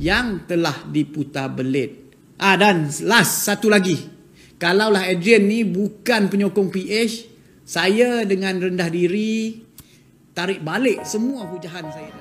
yang telah diputar belit. Ah dan last satu lagi. Kalaulah Adrian ni bukan penyokong PH, saya dengan rendah diri tarik balik semua hujahan saya.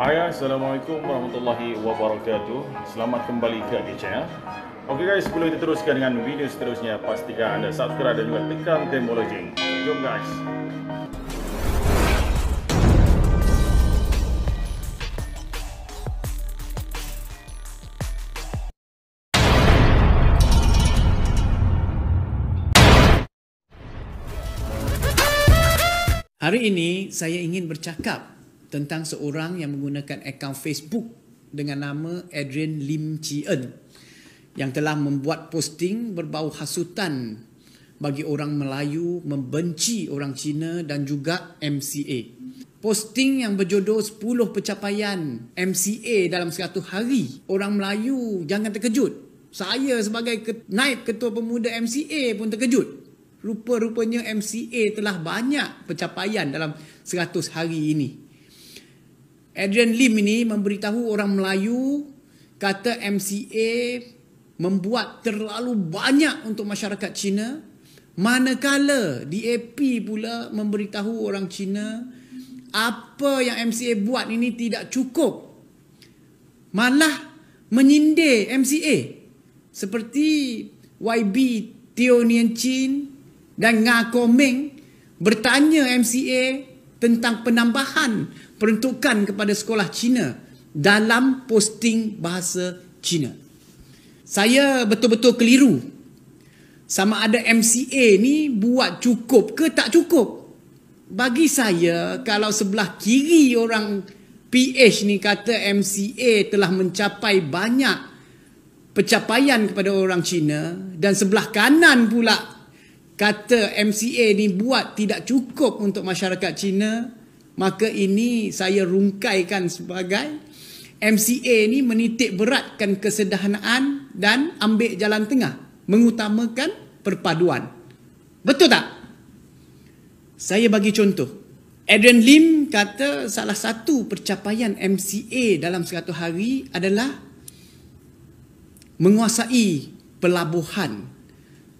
Hai, Assalamualaikum warahmatullahi wabarakatuh. Selamat kembali ke Adik ya. Okey guys, sebelum kita teruskan dengan video seterusnya, pastikan anda subscribe dan juga tekan tombol lonceng. Jom guys. Hari ini saya ingin bercakap tentang seorang yang menggunakan akaun Facebook dengan nama Adrian Lim Chi En yang telah membuat posting berbau hasutan bagi orang Melayu membenci orang Cina dan juga MCA. Posting yang berjodoh 10 pencapaian MCA dalam 100 hari. Orang Melayu jangan terkejut. Saya sebagai naib ketua pemuda MCA pun terkejut rupa-rupanya MCA telah banyak pencapaian dalam 100 hari ini. Adrian Lim ini memberitahu orang Melayu kata MCA membuat terlalu banyak untuk masyarakat Cina manakala DAP pula memberitahu orang Cina apa yang MCA buat ini tidak cukup malah menyindir MCA seperti YB Tio Nian Chin dan Nga Koming bertanya MCA tentang penambahan peruntukan kepada sekolah Cina dalam posting bahasa Cina. Saya betul-betul keliru. Sama ada MCA ni buat cukup ke tak cukup. Bagi saya, kalau sebelah kiri orang PH ni kata MCA telah mencapai banyak pencapaian kepada orang Cina dan sebelah kanan pula kata MCA ni buat tidak cukup untuk masyarakat Cina maka ini saya rungkaikan sebagai MCA ni menitik beratkan kesederhanaan dan ambil jalan tengah mengutamakan perpaduan betul tak saya bagi contoh Adrian Lim kata salah satu percapaian MCA dalam 100 hari adalah menguasai pelabuhan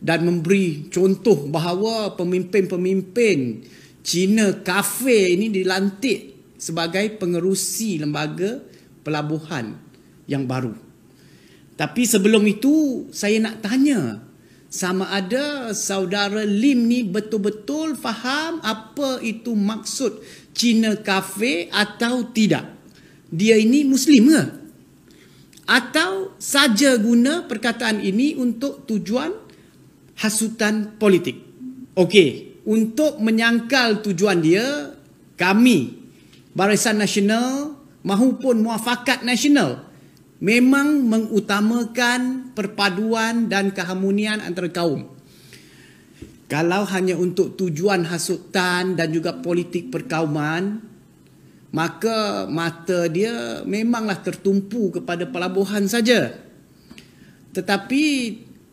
dan memberi contoh bahawa pemimpin-pemimpin Cina kafir ini dilantik sebagai pengerusi lembaga pelabuhan yang baru. Tapi sebelum itu saya nak tanya sama ada saudara Lim ni betul-betul faham apa itu maksud Cina kafir atau tidak. Dia ini muslim ke? Atau saja guna perkataan ini untuk tujuan hasutan politik. Okey, untuk menyangkal tujuan dia, kami Barisan Nasional maupun Muafakat Nasional memang mengutamakan perpaduan dan keharmonian antara kaum. Kalau hanya untuk tujuan hasutan dan juga politik perkauman, maka mata dia memanglah tertumpu kepada pelabuhan saja. Tetapi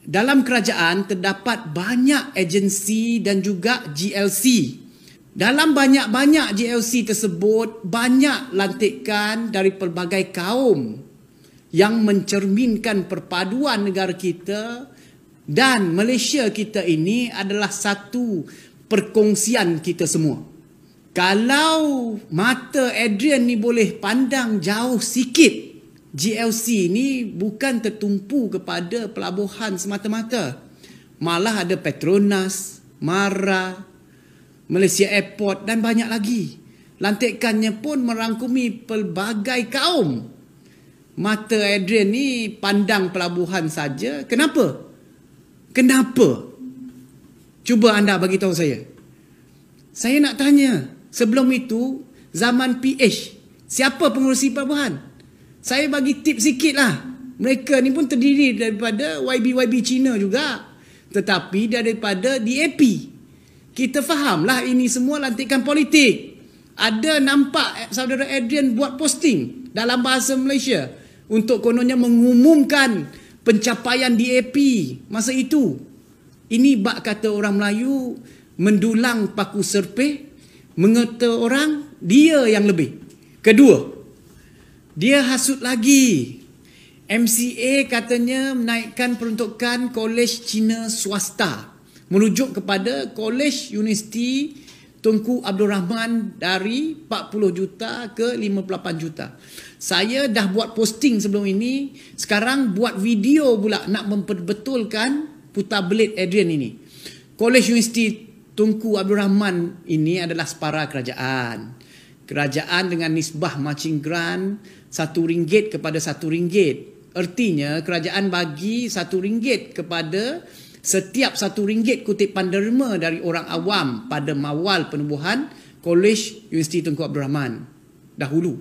dalam kerajaan terdapat banyak agensi dan juga GLC. Dalam banyak-banyak GLC tersebut, banyak lantikan dari pelbagai kaum yang mencerminkan perpaduan negara kita dan Malaysia kita ini adalah satu perkongsian kita semua. Kalau mata Adrian ni boleh pandang jauh sikit GLC ini bukan tertumpu kepada pelabuhan semata-mata. Malah ada Petronas, Mara, Malaysia Airport dan banyak lagi. Lantikannya pun merangkumi pelbagai kaum. Mata Adrian ni pandang pelabuhan saja. Kenapa? Kenapa? Cuba anda bagi tahu saya. Saya nak tanya, sebelum itu zaman PH, siapa pengurusi pelabuhan? Saya bagi tip sikit lah. Mereka ni pun terdiri daripada YB-YB Cina juga. Tetapi daripada DAP. Kita faham lah ini semua lantikan politik. Ada nampak saudara Adrian buat posting dalam bahasa Malaysia. Untuk kononnya mengumumkan pencapaian DAP masa itu. Ini bak kata orang Melayu mendulang paku serpih. Mengata orang dia yang lebih. Kedua, dia hasut lagi. MCA katanya menaikkan peruntukan kolej Cina swasta. Merujuk kepada kolej universiti Tunku Abdul Rahman dari 40 juta ke 58 juta. Saya dah buat posting sebelum ini. Sekarang buat video pula nak memperbetulkan putar belit Adrian ini. Kolej Universiti Tunku Abdul Rahman ini adalah separa kerajaan. Kerajaan dengan nisbah matching grant satu ringgit kepada satu ringgit. Artinya kerajaan bagi satu ringgit kepada setiap satu ringgit Kutip derma dari orang awam pada mawal penubuhan Kolej Universiti Tengku Abdul Rahman dahulu.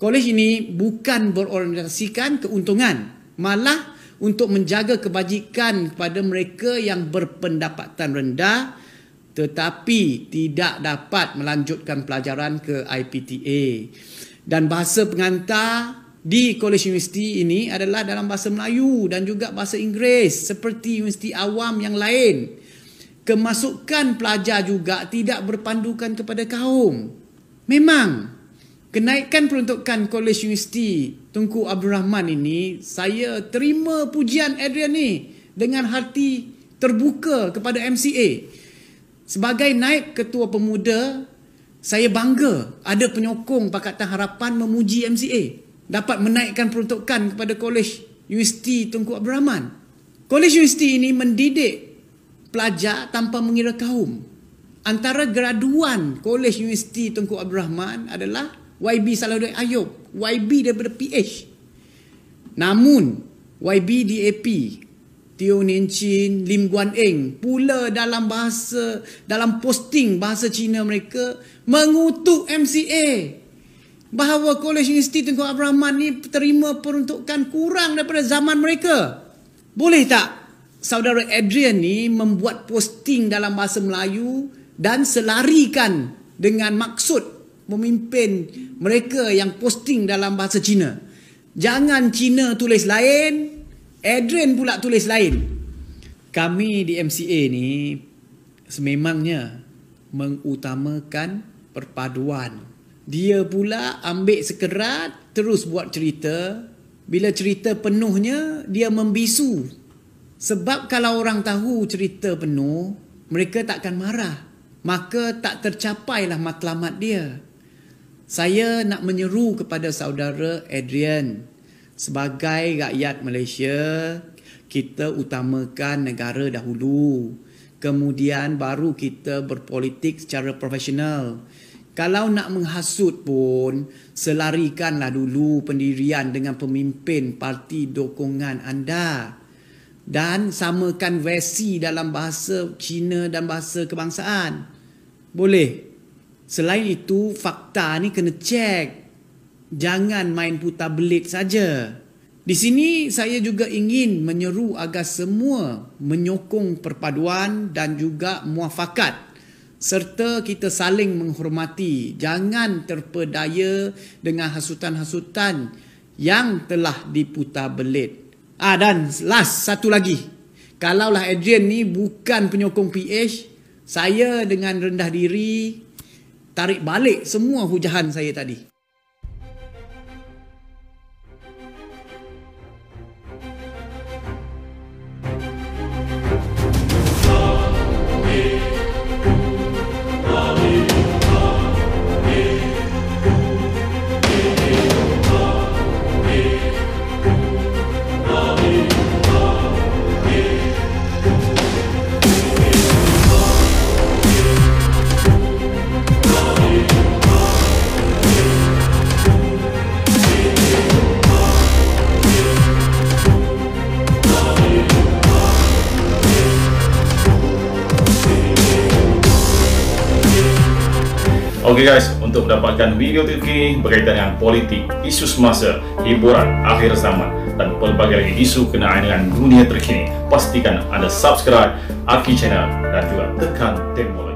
Kolej ini bukan berorientasikan keuntungan, malah untuk menjaga kebajikan kepada mereka yang berpendapatan rendah tetapi tidak dapat melanjutkan pelajaran ke IPTA. Dan bahasa pengantar di kolej universiti ini adalah dalam bahasa Melayu dan juga bahasa Inggeris seperti universiti awam yang lain. Kemasukan pelajar juga tidak berpandukan kepada kaum. Memang kenaikan peruntukan kolej universiti Tunku Abdul Rahman ini saya terima pujian Adrian ni dengan hati terbuka kepada MCA. Sebagai naib ketua pemuda saya bangga ada penyokong Pakatan Harapan memuji MCA dapat menaikkan peruntukan kepada kolej Universiti Tunku Abdul Rahman. Kolej Universiti ini mendidik pelajar tanpa mengira kaum. Antara graduan Kolej Universiti Tunku Abdul Rahman adalah YB Salahuddin Ayub, YB daripada PH. Namun YB DAP Tio Nien Chin, Lim Guan Eng pula dalam bahasa dalam posting bahasa Cina mereka mengutuk MCA bahawa Kolej Universiti Tengku Abrahman ni terima peruntukan kurang daripada zaman mereka. Boleh tak saudara Adrian ni membuat posting dalam bahasa Melayu dan selarikan dengan maksud memimpin mereka yang posting dalam bahasa Cina. Jangan Cina tulis lain, Adrian pula tulis lain. Kami di MCA ni sememangnya mengutamakan perpaduan. Dia pula ambil sekerat terus buat cerita. Bila cerita penuhnya dia membisu. Sebab kalau orang tahu cerita penuh, mereka takkan marah. Maka tak tercapailah matlamat dia. Saya nak menyeru kepada saudara Adrian sebagai rakyat Malaysia kita utamakan negara dahulu kemudian baru kita berpolitik secara profesional kalau nak menghasut pun selarikanlah dulu pendirian dengan pemimpin parti dokongan anda dan samakan versi dalam bahasa Cina dan bahasa kebangsaan boleh selain itu fakta ni kena cek jangan main putar belit saja. Di sini saya juga ingin menyeru agar semua menyokong perpaduan dan juga muafakat serta kita saling menghormati. Jangan terpedaya dengan hasutan-hasutan yang telah diputar belit. Ah dan last satu lagi. Kalaulah Adrian ni bukan penyokong PH, saya dengan rendah diri tarik balik semua hujahan saya tadi. Okey guys, untuk mendapatkan video terkini berkaitan dengan politik, isu semasa, hiburan, akhir zaman dan pelbagai lagi isu kenaan dengan dunia terkini, pastikan anda subscribe Aki Channel dan juga tekan tombol